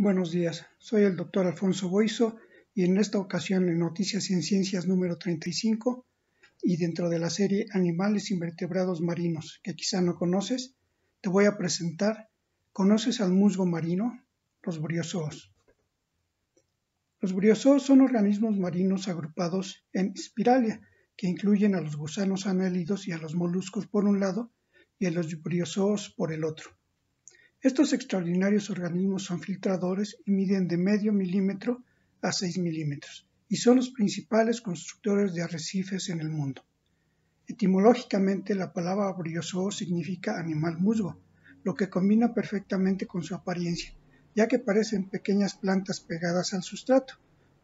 Buenos días, soy el doctor Alfonso Boiso y en esta ocasión en Noticias en Ciencias número 35 y dentro de la serie Animales invertebrados marinos que quizá no conoces, te voy a presentar ¿Conoces al musgo marino? Los briozoos. Los briozoos son organismos marinos agrupados en espiralia que incluyen a los gusanos anélidos y a los moluscos por un lado y a los briozoos por el otro. Estos extraordinarios organismos son filtradores y miden de medio milímetro a 6 milímetros y son los principales constructores de arrecifes en el mundo. Etimológicamente, la palabra brioso significa animal musgo, lo que combina perfectamente con su apariencia, ya que parecen pequeñas plantas pegadas al sustrato,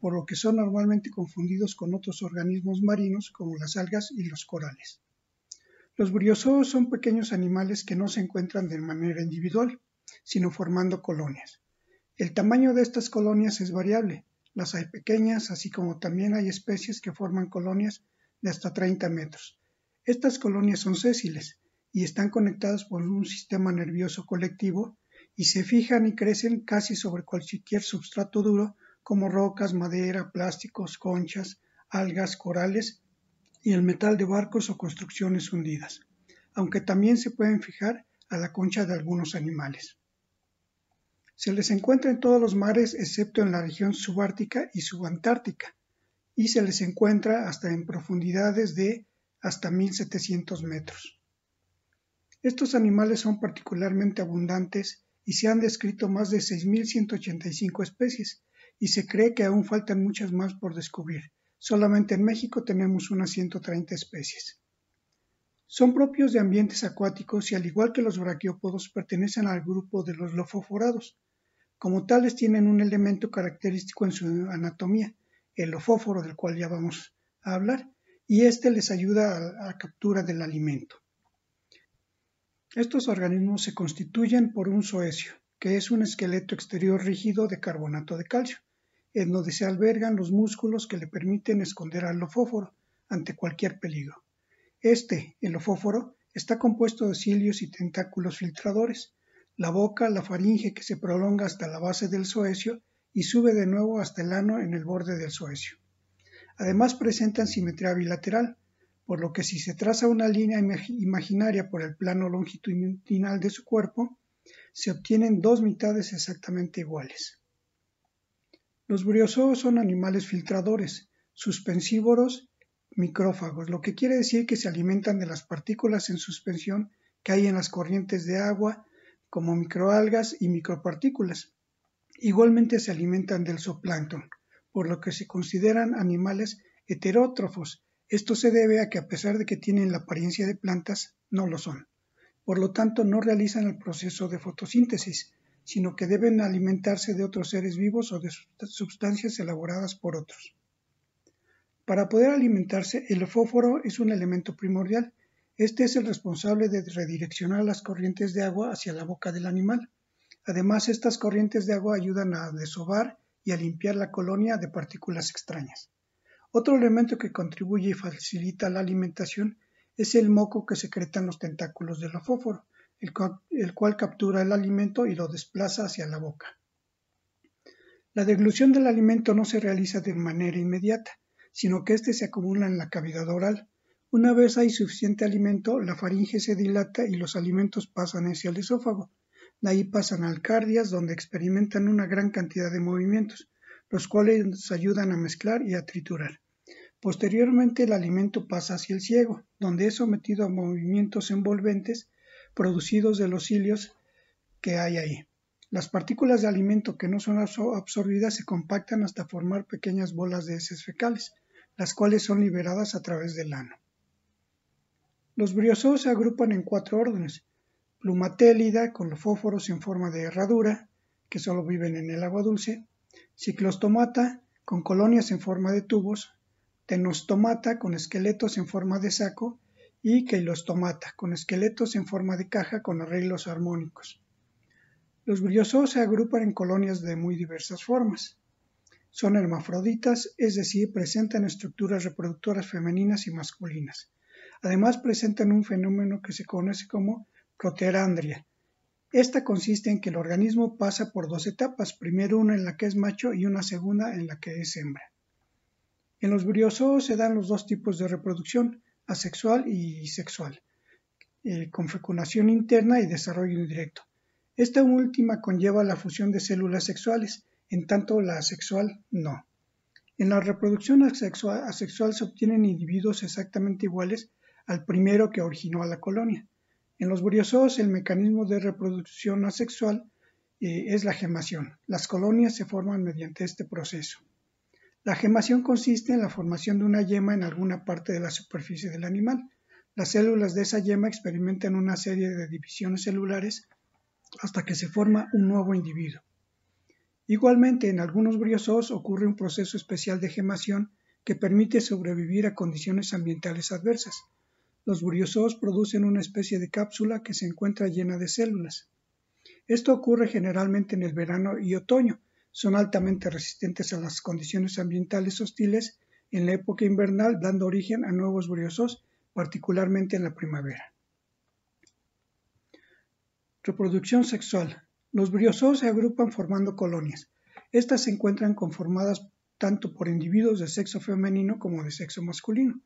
por lo que son normalmente confundidos con otros organismos marinos como las algas y los corales. Los briozoos son pequeños animales que no se encuentran de manera individual, sino formando colonias. El tamaño de estas colonias es variable, las hay pequeñas, así como también hay especies que forman colonias de hasta 30 metros. Estas colonias son sésiles y están conectadas por un sistema nervioso colectivo y se fijan y crecen casi sobre cualquier substrato duro como rocas, madera, plásticos, conchas, algas, corales y el metal de barcos o construcciones hundidas, aunque también se pueden fijar a la concha de algunos animales. Se les encuentra en todos los mares excepto en la región subártica y subantártica, y se les encuentra hasta en profundidades de hasta 1700 metros. Estos animales son particularmente abundantes y se han descrito más de 6.185 especies, y se cree que aún faltan muchas más por descubrir, Solamente en México tenemos unas 130 especies. Son propios de ambientes acuáticos y al igual que los braquiópodos pertenecen al grupo de los lofoforados. Como tales tienen un elemento característico en su anatomía, el lofóforo del cual ya vamos a hablar, y este les ayuda a la captura del alimento. Estos organismos se constituyen por un soecio que es un esqueleto exterior rígido de carbonato de calcio en donde se albergan los músculos que le permiten esconder al lofóforo ante cualquier peligro. Este, el lofóforo, está compuesto de cilios y tentáculos filtradores, la boca, la faringe que se prolonga hasta la base del soecio y sube de nuevo hasta el ano en el borde del soecio. Además presentan simetría bilateral, por lo que si se traza una línea imaginaria por el plano longitudinal de su cuerpo, se obtienen dos mitades exactamente iguales. Los briozoos son animales filtradores, suspensívoros, micrófagos, lo que quiere decir que se alimentan de las partículas en suspensión que hay en las corrientes de agua, como microalgas y micropartículas. Igualmente se alimentan del zooplancton, por lo que se consideran animales heterótrofos. Esto se debe a que a pesar de que tienen la apariencia de plantas, no lo son. Por lo tanto, no realizan el proceso de fotosíntesis, sino que deben alimentarse de otros seres vivos o de sustancias elaboradas por otros. Para poder alimentarse, el fósforo es un elemento primordial. Este es el responsable de redireccionar las corrientes de agua hacia la boca del animal. Además, estas corrientes de agua ayudan a desovar y a limpiar la colonia de partículas extrañas. Otro elemento que contribuye y facilita la alimentación es el moco que secretan los tentáculos del fósforo el cual, captura el alimento y lo desplaza hacia la boca. La deglución del alimento no se realiza de manera inmediata, sino que éste se acumula en la cavidad oral. Una vez hay suficiente alimento, la faringe se dilata y los alimentos pasan hacia el esófago. De ahí pasan al cardias, donde experimentan una gran cantidad de movimientos, los cuales ayudan a mezclar y a triturar. Posteriormente el alimento pasa hacia el ciego, donde es sometido a movimientos envolventes producidos de los cilios que hay ahí. Las partículas de alimento que no son absorbidas se compactan hasta formar pequeñas bolas de heces fecales, las cuales son liberadas a través del ano. Los briozoos se agrupan en cuatro órdenes: plumatélida, con los fósforos en forma de herradura, que solo viven en el agua dulce, ciclostomata, con colonias en forma de tubos, tenostomata, con esqueletos en forma de saco, y que los tomata con esqueletos en forma de caja con arreglos armónicos. Los briozoos se agrupan en colonias de muy diversas formas. Son hermafroditas, es decir, presentan estructuras reproductoras femeninas y masculinas. Además, presentan un fenómeno que se conoce como proterandria. Esta consiste en que el organismo pasa por dos etapas, primero una en la que es macho y una segunda en la que es hembra. En los briozoos se dan los dos tipos de reproducción, asexual y sexual, eh, con fecundación interna y desarrollo indirecto. Esta última conlleva la fusión de células sexuales, en tanto la asexual no. En la reproducción asexual, se obtienen individuos exactamente iguales al primero que originó a la colonia. En los briozoos el mecanismo de reproducción asexual eh, es la gemación. Las colonias se forman mediante este proceso. La gemación consiste en la formación de una yema en alguna parte de la superficie del animal. Las células de esa yema experimentan una serie de divisiones celulares hasta que se forma un nuevo individuo. Igualmente, en algunos briozoos ocurre un proceso especial de gemación que permite sobrevivir a condiciones ambientales adversas. Los briozoos producen una especie de cápsula que se encuentra llena de células. Esto ocurre generalmente en el verano y otoño, son altamente resistentes a las condiciones ambientales hostiles en la época invernal, dando origen a nuevos briosos, particularmente en la primavera. Reproducción sexual. Los briosos se agrupan formando colonias. Estas se encuentran conformadas tanto por individuos de sexo femenino como de sexo masculino.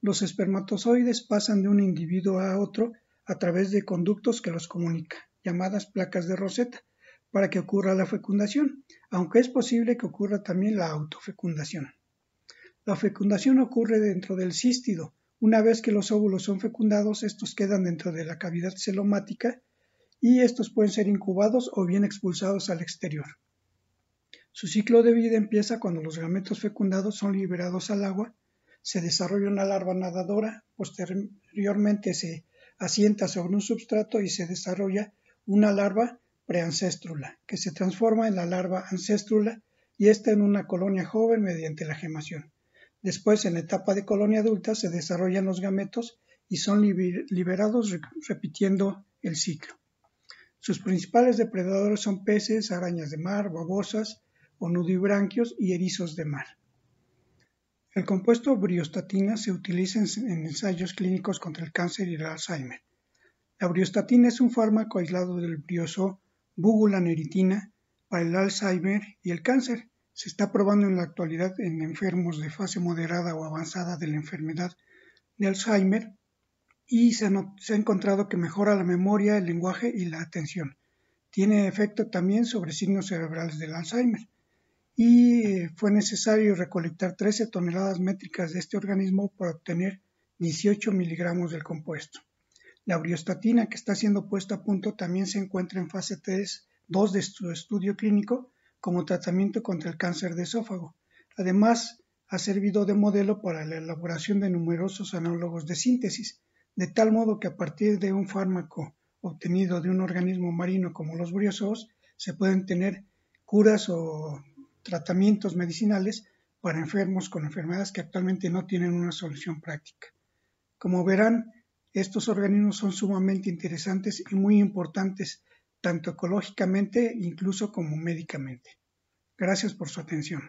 Los espermatozoides pasan de un individuo a otro a través de conductos que los comunican, llamadas placas de roseta, para que ocurra la fecundación, aunque es posible que ocurra también la autofecundación. La fecundación ocurre dentro del cístido. Una vez que los óvulos son fecundados, estos quedan dentro de la cavidad celomática y estos pueden ser incubados o bien expulsados al exterior. Su ciclo de vida empieza cuando los gametos fecundados son liberados al agua, se desarrolla una larva nadadora, posteriormente se asienta sobre un substrato y se desarrolla una larva preancéstrula, que se transforma en la larva ancestrula y esta en una colonia joven mediante la gemación. Después, en la etapa de colonia adulta, se desarrollan los gametos y son liberados repitiendo el ciclo. Sus principales depredadores son peces, arañas de mar, babosas, onudibranquios y erizos de mar. El compuesto briostatina se utiliza en ensayos clínicos contra el cáncer y el Alzheimer. La briostatina es un fármaco aislado del brioso neritina para el Alzheimer y el cáncer. Se está probando en la actualidad en enfermos de fase moderada o avanzada de la enfermedad de Alzheimer y se, se ha encontrado que mejora la memoria, el lenguaje y la atención. Tiene efecto también sobre signos cerebrales del Alzheimer y eh, fue necesario recolectar 13 toneladas métricas de este organismo para obtener 18 miligramos del compuesto. La briostatina que está siendo puesta a punto también se encuentra en fase 3, 2 de su estudio clínico como tratamiento contra el cáncer de esófago. Además, ha servido de modelo para la elaboración de numerosos análogos de síntesis, de tal modo que a partir de un fármaco obtenido de un organismo marino como los briosos, se pueden tener curas o tratamientos medicinales para enfermos con enfermedades que actualmente no tienen una solución práctica. Como verán, estos organismos son sumamente interesantes y muy importantes, tanto ecológicamente incluso como médicamente. Gracias por su atención.